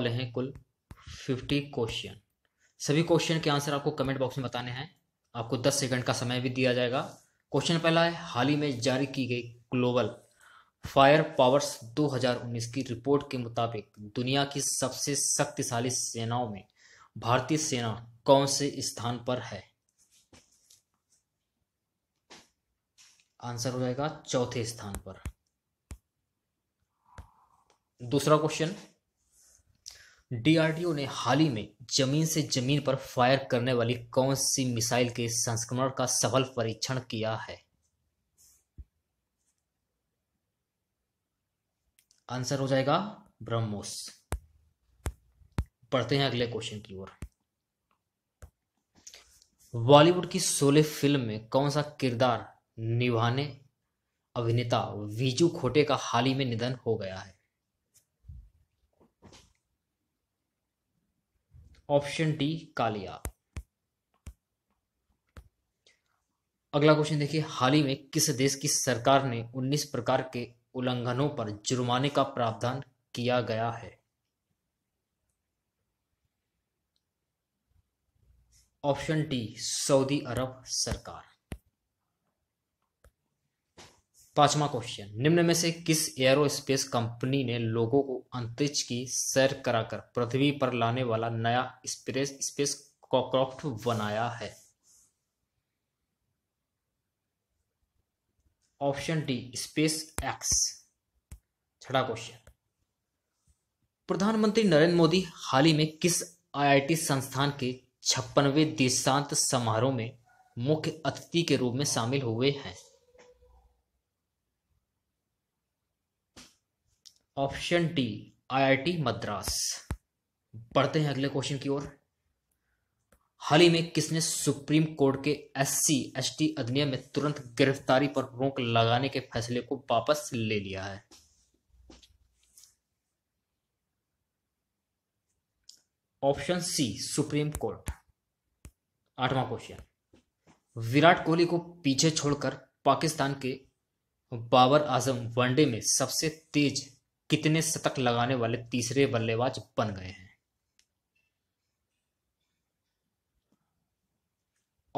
वाले हैं कुल फिफ्टी क्वेश्चन सभी क्वेश्चन के आंसर आपको कमेंट बॉक्स में बताने हैं आपको दस सेकंड का समय भी दिया जाएगा क्वेश्चन पहला है हाल ही में जारी की गई ग्लोबल फायर पावर्स 2019 की रिपोर्ट के मुताबिक दुनिया की सबसे शक्तिशाली सेनाओं में भारतीय सेना कौन से स्थान पर है आंसर हो जाएगा चौथे स्थान पर दूसरा क्वेश्चन डीआरडीओ ने हाल ही में जमीन से जमीन पर फायर करने वाली कौन सी मिसाइल के संस्करण का सफल परीक्षण किया है आंसर हो जाएगा ब्रह्मोस पढ़ते हैं अगले क्वेश्चन की ओर बॉलीवुड की सोले फिल्म में कौन सा किरदार निभाने अभिनेता विजू खोटे का हाल ही में निधन हो गया है ऑप्शन डी कालिया अगला क्वेश्चन देखिए हाल ही में किस देश की सरकार ने 19 प्रकार के उल्लंघनों पर जुर्माने का प्रावधान किया गया है ऑप्शन डी सऊदी अरब सरकार पांचवा क्वेश्चन निम्न में से किस एयरोस्पेस कंपनी ने लोगों को अंतरिक्ष की सैर कराकर पृथ्वी पर लाने वाला नया स्पेस स्पेस क्रॉफ्ट बनाया है ऑप्शन डी स्पेस एक्स छठा क्वेश्चन प्रधानमंत्री नरेंद्र मोदी हाल ही में किस आईआईटी संस्थान के छप्पनवे दीक्षांत समारोह में मुख्य अतिथि के रूप में शामिल हुए हैं ऑप्शन टी आईआईटी मद्रास बढ़ते हैं अगले क्वेश्चन की ओर हाल ही में किसने सुप्रीम कोर्ट के एससी एसटी अधिनियम में तुरंत गिरफ्तारी पर रोक लगाने के फैसले को वापस ले लिया है ऑप्शन सी सुप्रीम कोर्ट आठवां क्वेश्चन विराट कोहली को पीछे छोड़कर पाकिस्तान के बाबर आजम वनडे में सबसे तेज कितने शतक लगाने वाले तीसरे बल्लेबाज बन गए हैं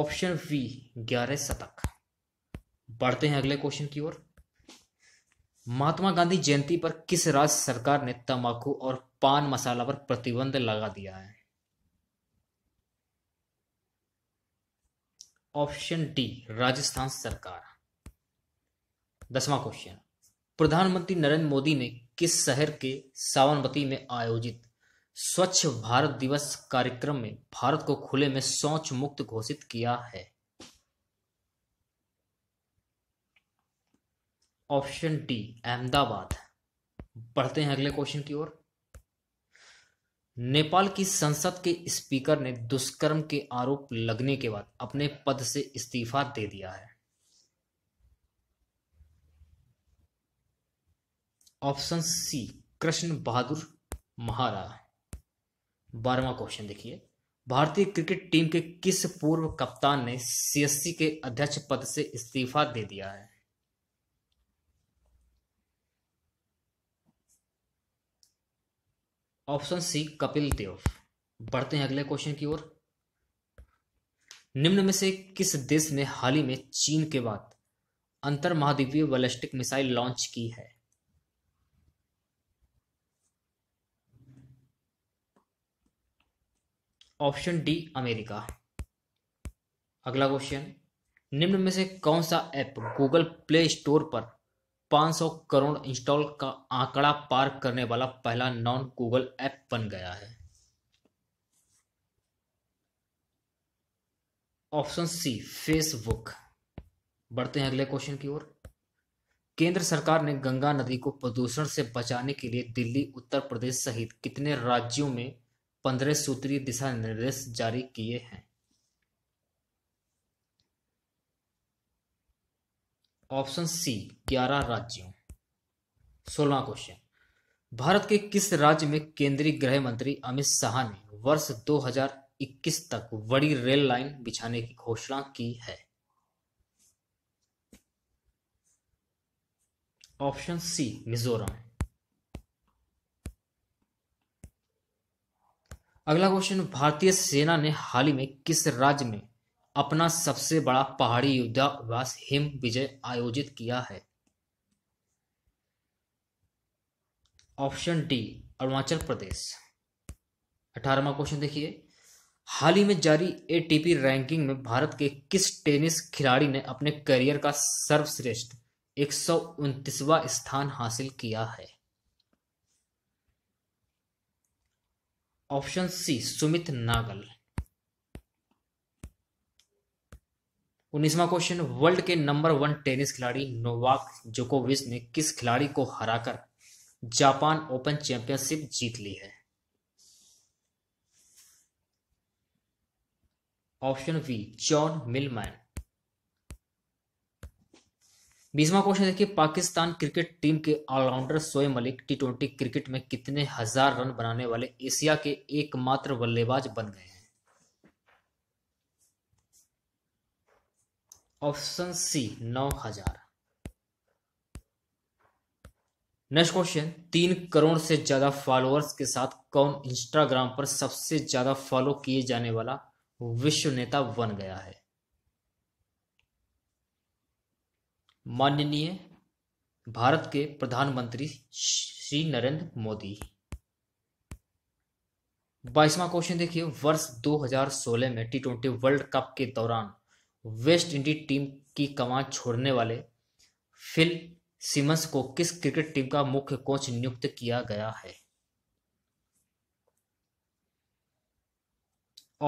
ऑप्शन बी ग्यारह शतक बढ़ते हैं अगले क्वेश्चन की ओर महात्मा गांधी जयंती पर किस राज्य सरकार ने तंबाकू और पान मसाला पर प्रतिबंध लगा दिया है ऑप्शन डी राजस्थान सरकार दसवां क्वेश्चन प्रधानमंत्री नरेंद्र मोदी ने किस शहर के सावनबती में आयोजित स्वच्छ भारत दिवस कार्यक्रम में भारत को खुले में शौच मुक्त घोषित किया है ऑप्शन डी अहमदाबाद बढ़ते हैं अगले क्वेश्चन की ओर नेपाल की संसद के स्पीकर ने दुष्कर्म के आरोप लगने के बाद अपने पद से इस्तीफा दे दिया है ऑप्शन सी कृष्ण बहादुर महाराज बारहवा क्वेश्चन देखिए भारतीय क्रिकेट टीम के किस पूर्व कप्तान ने सीएससी के अध्यक्ष पद से इस्तीफा दे दिया है ऑप्शन सी कपिल देव बढ़ते हैं अगले क्वेश्चन की ओर निम्न में से किस देश ने हाल ही में चीन के बाद अंतर महाद्वीपीय बैलिस्टिक मिसाइल लॉन्च की है ऑप्शन डी अमेरिका अगला क्वेश्चन निम्न में से कौन सा ऐप गूगल प्ले स्टोर पर 500 करोड़ इंस्टॉल का आंकड़ा पार करने वाला पहला नॉन गूगल ऐप बन गया है ऑप्शन सी फेसबुक बढ़ते हैं अगले क्वेश्चन की ओर केंद्र सरकार ने गंगा नदी को प्रदूषण से बचाने के लिए दिल्ली उत्तर प्रदेश सहित कितने राज्यों में पंद्रह सूत्रीय दिशा निर्देश जारी किए हैं ऑप्शन सी ग्यारह राज्यों सोलह क्वेश्चन भारत के किस राज्य में केंद्रीय गृह मंत्री अमित शाह ने वर्ष 2021 तक बड़ी रेल लाइन बिछाने की घोषणा की है ऑप्शन सी मिजोरम अगला क्वेश्चन भारतीय सेना ने हाल ही में किस राज्य में अपना सबसे बड़ा पहाड़ी युद्धाभ्यास हिम विजय आयोजित किया है ऑप्शन डी अरुणाचल प्रदेश अठारहवा क्वेश्चन देखिए हाल ही में जारी एटीपी रैंकिंग में भारत के किस टेनिस खिलाड़ी ने अपने करियर का सर्वश्रेष्ठ एक स्थान हासिल किया है ऑप्शन सी सुमित नागल उन्नीसवा क्वेश्चन वर्ल्ड के नंबर वन टेनिस खिलाड़ी नोवाक जोकोविच ने किस खिलाड़ी को हराकर जापान ओपन चैंपियनशिप जीत ली है ऑप्शन बी जॉन मिलमैन बीसवा क्वेश्चन देखिए पाकिस्तान क्रिकेट टीम के allrounder Shoaib Malik T twenty cricket में कितने हजार रन बनाने वाले एशिया के एकमात्र बल्लेबाज बन गए हैं ऑप्शन सी नौ हजार नेक्स्ट क्वेश्चन तीन करोड़ से ज्यादा फॉलोअर्स के साथ कौन इंस्टाग्राम पर सबसे ज्यादा फॉलो किए जाने वाला विश्व नेता बन गया है माननीय भारत के प्रधानमंत्री श्री नरेंद्र मोदी बाईसवा क्वेश्चन देखिए वर्ष 2016 में टी ट्वेंटी वर्ल्ड कप के दौरान वेस्ट इंडीज टीम की कमान छोड़ने वाले फिल सिमंस को किस क्रिकेट टीम का मुख्य कोच नियुक्त किया गया है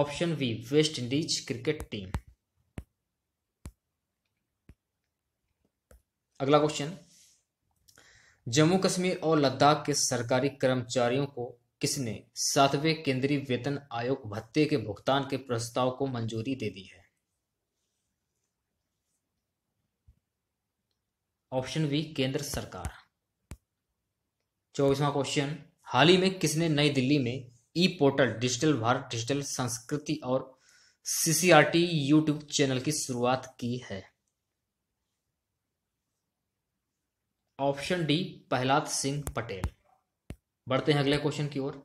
option B West Indies cricket team अगला क्वेश्चन जम्मू कश्मीर और लद्दाख के सरकारी कर्मचारियों को किसने सातवें केंद्रीय वेतन आयोग भत्ते के भुगतान के प्रस्ताव को मंजूरी दे दी है ऑप्शन बी केंद्र सरकार चौबीसवा क्वेश्चन हाल ही में किसने नई दिल्ली में e portal digital Bharat digital संस्कृति और सीसीआरटी यूट्यूब चैनल की शुरुआत की है ऑप्शन डी प्रहलाद सिंह पटेल बढ़ते हैं अगले क्वेश्चन की ओर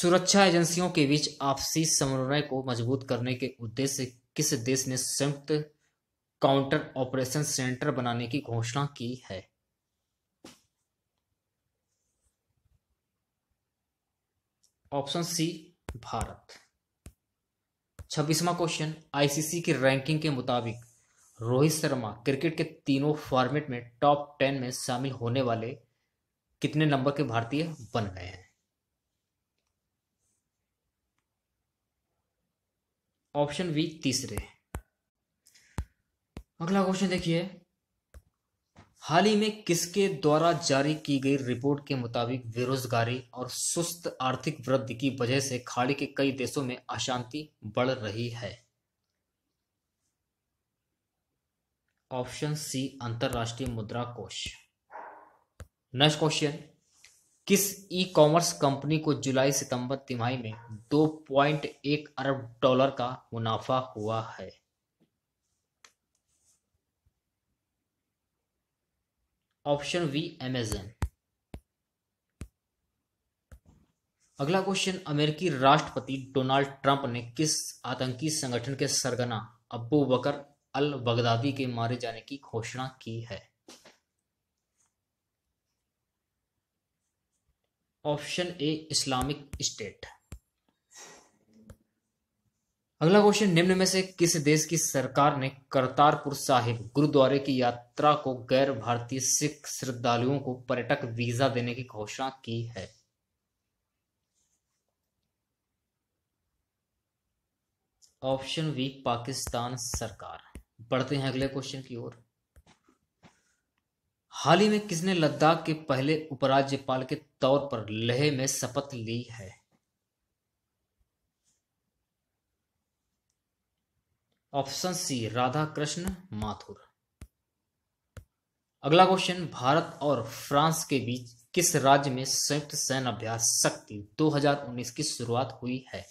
सुरक्षा एजेंसियों के बीच आपसी समन्वय को मजबूत करने के उद्देश्य किस देश ने संयुक्त काउंटर ऑपरेशन सेंटर बनाने की घोषणा की है ऑप्शन सी भारत छब्बीसवा क्वेश्चन आईसीसी की रैंकिंग के मुताबिक रोहित शर्मा क्रिकेट के तीनों फॉर्मेट में टॉप टेन में शामिल होने वाले कितने नंबर के भारतीय बन गए हैं ऑप्शन बी तीसरे अगला क्वेश्चन देखिए हाल ही में किसके द्वारा जारी की गई रिपोर्ट के मुताबिक बेरोजगारी और सुस्त आर्थिक वृद्धि की वजह से खाड़ी के कई देशों में अशांति बढ़ रही है ऑप्शन सी अंतर्राष्ट्रीय मुद्रा कोष नेक्स्ट क्वेश्चन किस ई कॉमर्स कंपनी को जुलाई सितंबर तिमाही में 2.1 अरब डॉलर का मुनाफा हुआ है ऑप्शन वी एमेजन अगला क्वेश्चन अमेरिकी राष्ट्रपति डोनाल्ड ट्रंप ने किस आतंकी संगठन के सरगना अबू बकर अल बगदादी के मारे जाने की घोषणा की है ऑप्शन ए इस्लामिक स्टेट अगला क्वेश्चन निम्न में से किस देश की सरकार ने करतारपुर साहिब गुरुद्वारे की यात्रा को गैर भारतीय सिख श्रद्धालुओं को पर्यटक वीजा देने की घोषणा की है ऑप्शन बी पाकिस्तान सरकार बढ़ते हैं अगले क्वेश्चन की ओर हाल ही में किसने लद्दाख के पहले उपराज्यपाल के तौर पर लेह में शपथ ली है ऑप्शन सी राधा कृष्ण माथुर अगला क्वेश्चन भारत और फ्रांस के बीच किस राज्य में संयुक्त सैन्य अभ्यास शक्ति 2019 की शुरुआत हुई है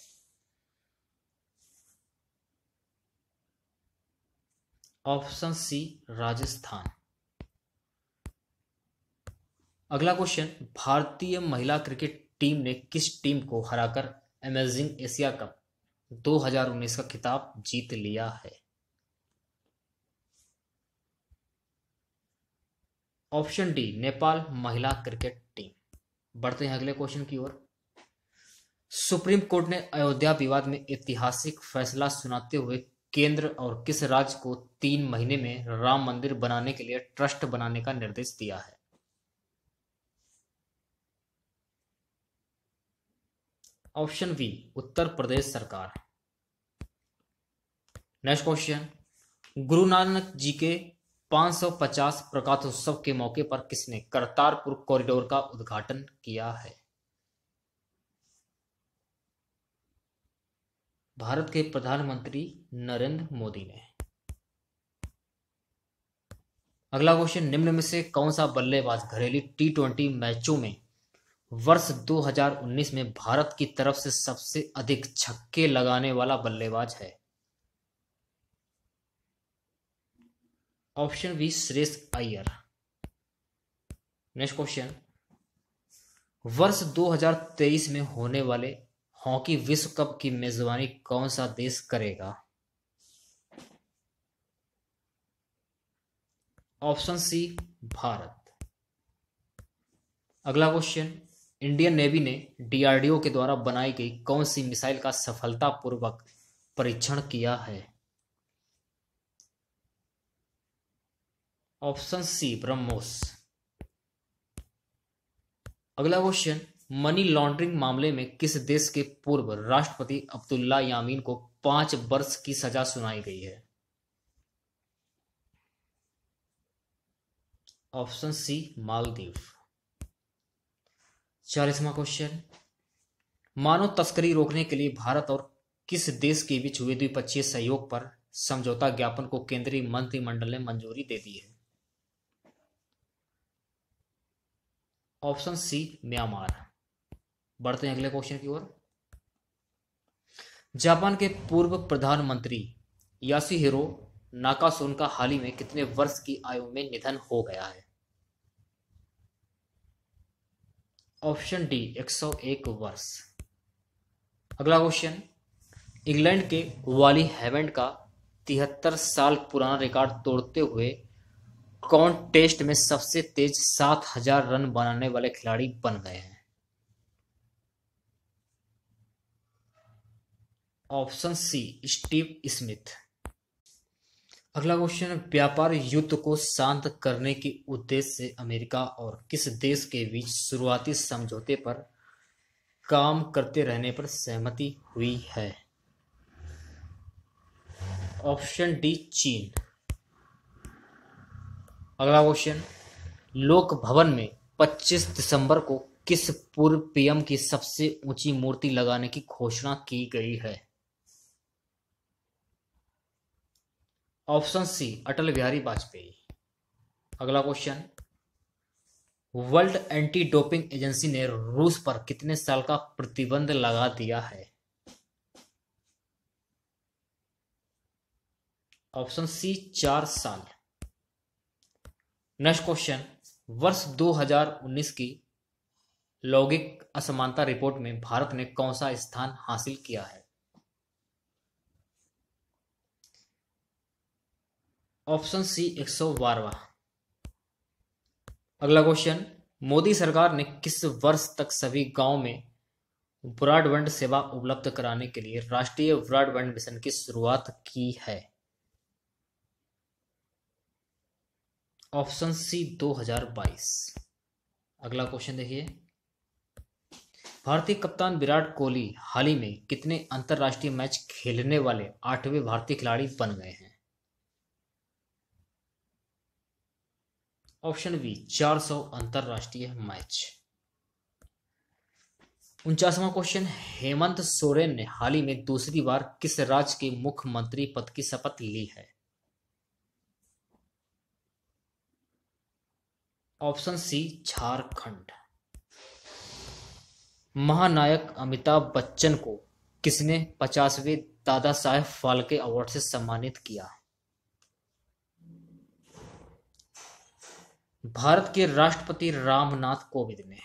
ऑप्शन सी राजस्थान अगला क्वेश्चन भारतीय महिला क्रिकेट टीम ने किस टीम को हराकर अमेजिंग एशिया कप 2019 का खिताब जीत लिया है ऑप्शन डी नेपाल महिला क्रिकेट टीम बढ़ते हैं अगले क्वेश्चन की ओर सुप्रीम कोर्ट ने अयोध्या विवाद में ऐतिहासिक फैसला सुनाते हुए केंद्र और किस राज्य को तीन महीने में राम मंदिर बनाने के लिए ट्रस्ट बनाने का निर्देश दिया है ऑप्शन बी उत्तर प्रदेश सरकार नेक्स्ट क्वेश्चन गुरु नानक जी के 550 प्रकाशोत्सव के मौके पर किसने करतारपुर कॉरिडोर का उद्घाटन किया है भारत के प्रधानमंत्री नरेंद्र मोदी ने अगला क्वेश्चन निम्न में से कौन सा बल्लेबाज घरेलू टी ट्वेंटी मैचों में वर्ष 2019 में भारत की तरफ से सबसे अधिक छक्के लगाने वाला बल्लेबाज है ऑप्शन बी श्रेष्ठ अयर नेक्स्ट क्वेश्चन वर्ष 2023 में होने वाले हॉकी विश्व कप की मेजबानी कौन सा देश करेगा ऑप्शन सी भारत अगला क्वेश्चन इंडियन नेवी ने डीआरडीओ के द्वारा बनाई गई कौन सी मिसाइल का सफलतापूर्वक परीक्षण किया है ऑप्शन सी ब्रह्मोस अगला क्वेश्चन मनी लॉन्ड्रिंग मामले में किस देश के पूर्व राष्ट्रपति अब्दुल्ला यामीन को पांच वर्ष की सजा सुनाई गई है ऑप्शन सी मालदीव चालीसवा क्वेश्चन मानव तस्करी रोकने के लिए भारत और किस देश के बीच हुए द्विपक्षीय सहयोग पर समझौता ज्ञापन को केंद्रीय मंत्रिमंडल ने मंजूरी दे दी है ऑप्शन सी म्यांमार बढ़ते हैं अगले क्वेश्चन की ओर जापान के पूर्व प्रधानमंत्री यासी हिरो नाकासोन का हाल ही में कितने वर्ष की आयु में निधन हो गया है ऑप्शन डी 101 वर्ष अगला क्वेश्चन इंग्लैंड के वाली हेवेंड का तिहत्तर साल पुराना रिकॉर्ड तोड़ते हुए कौन टेस्ट में सबसे तेज सात हजार रन बनाने वाले खिलाड़ी बन गए हैं ऑप्शन सी स्टीव स्मिथ अगला क्वेश्चन है व्यापार युद्ध को शांत करने के उद्देश्य से अमेरिका और किस देश के बीच शुरुआती समझौते पर काम करते रहने पर सहमति हुई है ऑप्शन डी चीन अगला क्वेश्चन लोक भवन में 25 दिसंबर को किस पूर्व पीएम की सबसे ऊंची मूर्ति लगाने की घोषणा की गई है ऑप्शन सी अटल बिहारी वाजपेयी अगला question World Anti Doping Agency ने रूस पर कितने साल का प्रतिबंध लगा दिया है ऑप्शन सी चार साल नेक्स्ट क्वेश्चन वर्ष 2019 की लौकिक असमानता रिपोर्ट में भारत ने कौन सा स्थान हासिल किया है ऑप्शन सी एक सौ बारवा अगला क्वेश्चन मोदी सरकार ने किस वर्ष तक सभी गांव में ब्रॉडबैंड सेवा उपलब्ध कराने के लिए राष्ट्रीय ब्रॉडबैंड मिशन की शुरुआत की है ऑप्शन सी 2022 अगला क्वेश्चन देखिए भारतीय कप्तान विराट कोहली हाल ही में कितने अंतर्राष्ट्रीय मैच खेलने वाले आठवें भारतीय खिलाड़ी बन गए हैं ऑप्शन बी 400 अंतरराष्ट्रीय मैच उनचासवा क्वेश्चन हेमंत सोरेन ने हाल ही में दूसरी बार किस राज्य के मुख्यमंत्री पद की शपथ ली है ऑप्शन सी झारखंड महानायक अमिताभ बच्चन को किसने पचासवें दादा साहेब फाल्के अवार्ड से सम्मानित किया भारत के राष्ट्रपति रामनाथ कोविंद ने